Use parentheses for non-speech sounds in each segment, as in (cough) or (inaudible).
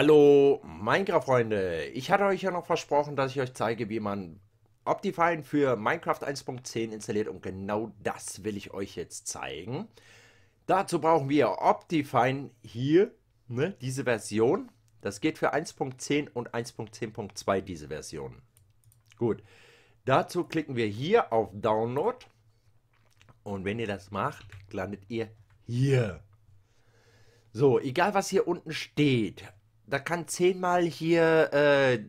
Hallo Minecraft-Freunde, ich hatte euch ja noch versprochen, dass ich euch zeige, wie man Optifine für Minecraft 1.10 installiert und genau das will ich euch jetzt zeigen. Dazu brauchen wir Optifine hier, ne, diese Version. Das geht für 1.10 und 1.10.2 diese Version. Gut, dazu klicken wir hier auf Download und wenn ihr das macht, landet ihr hier. So, egal was hier unten steht, da kann zehnmal hier äh,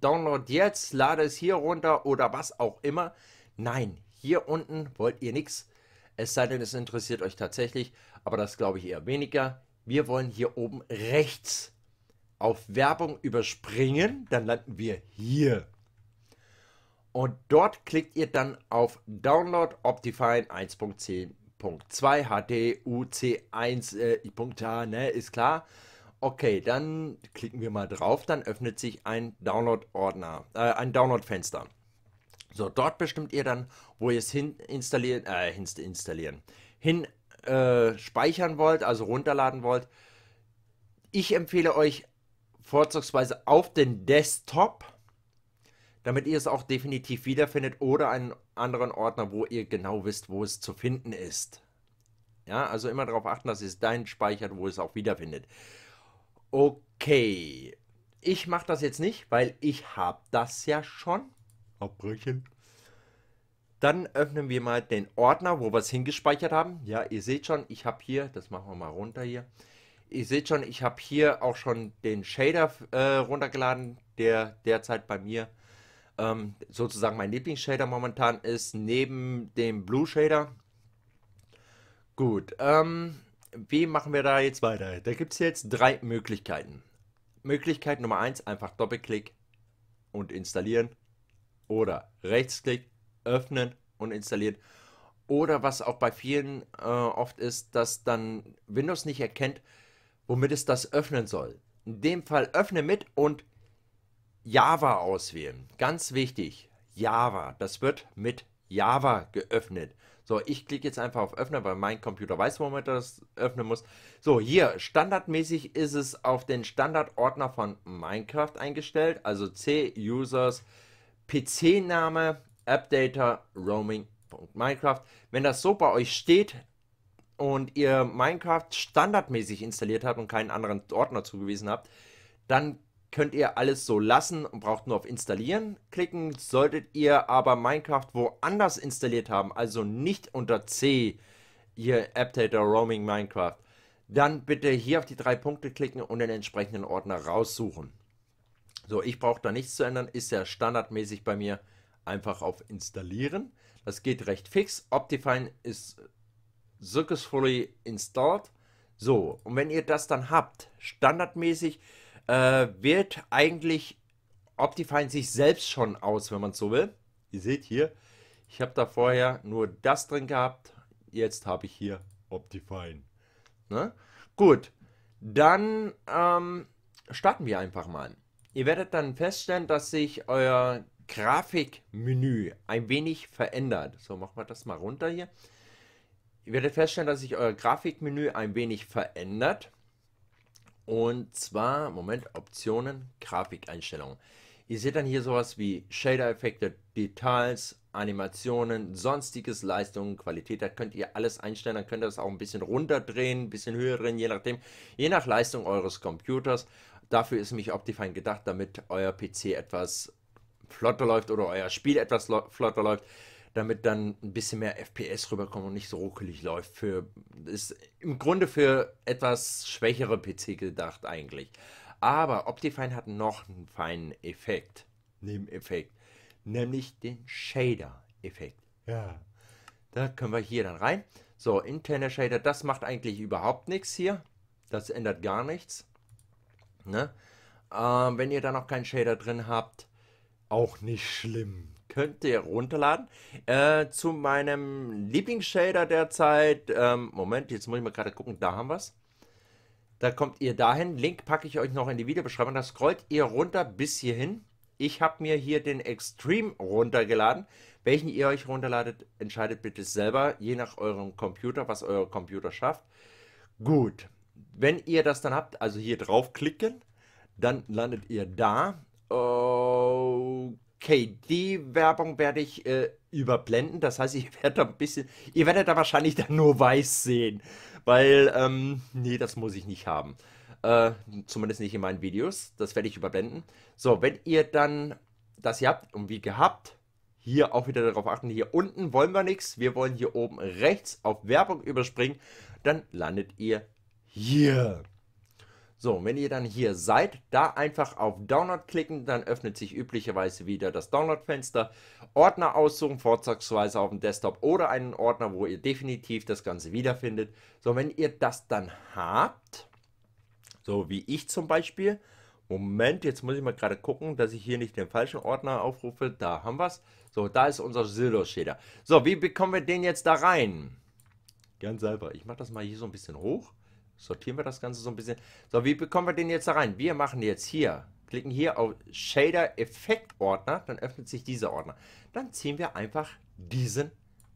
Download jetzt, lade es hier runter oder was auch immer. Nein, hier unten wollt ihr nichts. Es sei denn, es interessiert euch tatsächlich, aber das glaube ich eher weniger. Wir wollen hier oben rechts auf Werbung überspringen, dann landen wir hier. Und dort klickt ihr dann auf Download Optifine 1.10.2 HDUC1.A, äh, ne, ist klar. Okay, dann klicken wir mal drauf, dann öffnet sich ein Download-Ordner, äh, ein Download-Fenster. So, dort bestimmt ihr dann, wo ihr es hin installieren, äh, hin installieren, hin äh, speichern wollt, also runterladen wollt. Ich empfehle euch vorzugsweise auf den Desktop, damit ihr es auch definitiv wiederfindet oder einen anderen Ordner, wo ihr genau wisst, wo es zu finden ist. Ja, also immer darauf achten, dass ihr es dahin speichert, wo ihr es auch wiederfindet. Okay. Ich mache das jetzt nicht, weil ich habe das ja schon. Abbrechen. Dann öffnen wir mal den Ordner, wo wir es hingespeichert haben. Ja, ihr seht schon, ich habe hier, das machen wir mal runter hier. Ihr seht schon, ich habe hier auch schon den Shader äh, runtergeladen, der derzeit bei mir ähm, sozusagen mein Lieblingsshader momentan ist, neben dem Blue Shader. Gut, ähm, wie machen wir da jetzt weiter? Da gibt es jetzt drei Möglichkeiten. Möglichkeit Nummer eins: einfach Doppelklick und installieren. Oder Rechtsklick, öffnen und installieren. Oder was auch bei vielen äh, oft ist, dass dann Windows nicht erkennt, womit es das öffnen soll. In dem Fall öffne mit und Java auswählen. Ganz wichtig, Java. Das wird mit Java geöffnet. So, ich klicke jetzt einfach auf Öffnen, weil mein Computer weiß, wo man das öffnen muss. So, hier, standardmäßig ist es auf den Standardordner von Minecraft eingestellt, also C, Users, PC-Name, Updater, Roaming.Minecraft. Wenn das so bei euch steht, und ihr Minecraft standardmäßig installiert habt und keinen anderen Ordner zugewiesen habt, dann könnt ihr alles so lassen und braucht nur auf Installieren klicken. Solltet ihr aber Minecraft woanders installiert haben, also nicht unter C, ihr AppData Roaming Minecraft, dann bitte hier auf die drei Punkte klicken und den entsprechenden Ordner raussuchen. So, ich brauche da nichts zu ändern, ist ja standardmäßig bei mir einfach auf Installieren. Das geht recht fix. Optifine ist successfully installed. So, und wenn ihr das dann habt, standardmäßig äh, wählt eigentlich Optifine sich selbst schon aus, wenn man es so will. Ihr seht hier, ich habe da vorher nur das drin gehabt. Jetzt habe ich hier Optifine. Ne? Gut, dann ähm, starten wir einfach mal. Ihr werdet dann feststellen, dass sich euer Grafikmenü ein wenig verändert. So, machen wir das mal runter hier. Ihr werdet feststellen, dass sich euer Grafikmenü ein wenig verändert. Und zwar, Moment, Optionen, Grafikeinstellungen. Ihr seht dann hier sowas wie Shader-Effekte, Details, Animationen, sonstiges, Leistungen, Qualität. Da könnt ihr alles einstellen. Dann könnt ihr das auch ein bisschen runterdrehen, ein bisschen höher drehen, je nachdem. Je nach Leistung eures Computers. Dafür ist nämlich Optifine gedacht, damit euer PC etwas flotter läuft oder euer Spiel etwas flotter läuft damit dann ein bisschen mehr FPS rüberkommt und nicht so ruckelig läuft. Für, ist im Grunde für etwas schwächere PC gedacht eigentlich. Aber Optifine hat noch einen feinen Effekt, Nebeneffekt, nämlich den Shader-Effekt. Ja. Da können wir hier dann rein. So, interner Shader, das macht eigentlich überhaupt nichts hier. Das ändert gar nichts. Ne? Ähm, wenn ihr da noch keinen Shader drin habt, auch nicht schlimm könnt ihr runterladen. Äh, zu meinem Lieblingsshader derzeit. Ähm, Moment, jetzt muss ich mal gerade gucken, da haben wir es. Da kommt ihr dahin. Link packe ich euch noch in die Videobeschreibung. Da scrollt ihr runter bis hierhin. Ich habe mir hier den Extreme runtergeladen. Welchen ihr euch runterladet, entscheidet bitte selber, je nach eurem Computer, was euer Computer schafft. Gut, wenn ihr das dann habt, also hier draufklicken, dann landet ihr da. Okay oh, KD-Werbung werde ich äh, überblenden. Das heißt, ich (laughs) werde ein bisschen. Ihr werdet da wahrscheinlich dann nur weiß sehen. Weil, ähm, nee, das muss ich nicht haben. Äh, zumindest nicht in meinen Videos. Das werde ich überblenden. So, wenn ihr dann das hier habt und wie gehabt, hier auch wieder darauf achten. Hier unten wollen wir nichts. Wir wollen hier oben rechts auf Werbung überspringen. Dann landet ihr hier. So, wenn ihr dann hier seid, da einfach auf Download klicken, dann öffnet sich üblicherweise wieder das Download-Fenster. Ordner aussuchen, vorzugsweise auf dem Desktop oder einen Ordner, wo ihr definitiv das Ganze wiederfindet. So, wenn ihr das dann habt, so wie ich zum Beispiel, Moment, jetzt muss ich mal gerade gucken, dass ich hier nicht den falschen Ordner aufrufe. Da haben wir es. So, da ist unser Silo-Shader. So, wie bekommen wir den jetzt da rein? Ganz selber. Ich mache das mal hier so ein bisschen hoch sortieren wir das Ganze so ein bisschen. So, wie bekommen wir den jetzt da rein? Wir machen jetzt hier, klicken hier auf Shader Effekt Ordner, dann öffnet sich dieser Ordner. Dann ziehen wir einfach diesen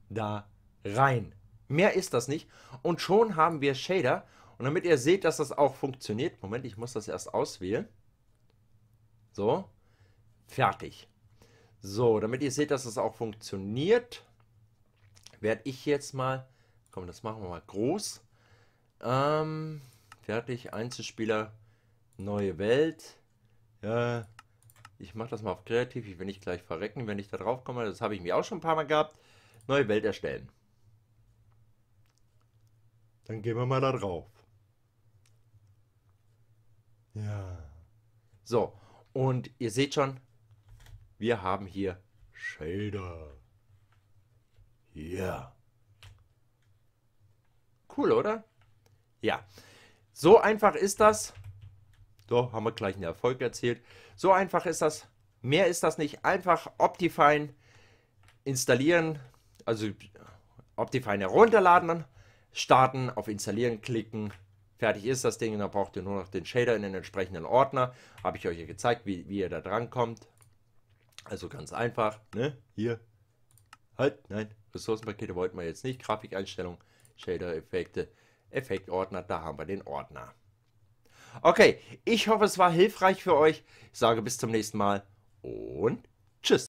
da rein. Mehr ist das nicht. Und schon haben wir Shader. Und damit ihr seht, dass das auch funktioniert, Moment, ich muss das erst auswählen. So, fertig. So, damit ihr seht, dass das auch funktioniert, werde ich jetzt mal, komm, das machen wir mal groß. Ähm, fertig, Einzelspieler, neue Welt. Ja, ich mache das mal auf kreativ. Ich will nicht gleich verrecken, wenn ich da drauf komme. Das habe ich mir auch schon ein paar Mal gehabt. Neue Welt erstellen. Dann gehen wir mal da drauf. Ja. So, und ihr seht schon, wir haben hier Shader. Ja. Yeah. Cool, oder? Ja, so einfach ist das. So, haben wir gleich einen Erfolg erzielt. So einfach ist das. Mehr ist das nicht. Einfach Optifine installieren, also Optifine herunterladen, starten, auf Installieren klicken. Fertig ist das Ding. Dann braucht ihr nur noch den Shader in den entsprechenden Ordner. Habe ich euch ja gezeigt, wie, wie ihr da dran kommt. Also ganz einfach. Ne? Hier. Halt, nein. Ressourcenpakete wollten wir jetzt nicht. Grafikeinstellungen, Shader-Effekte. Effektordner, da haben wir den Ordner. Okay, ich hoffe, es war hilfreich für euch. Ich sage bis zum nächsten Mal und tschüss.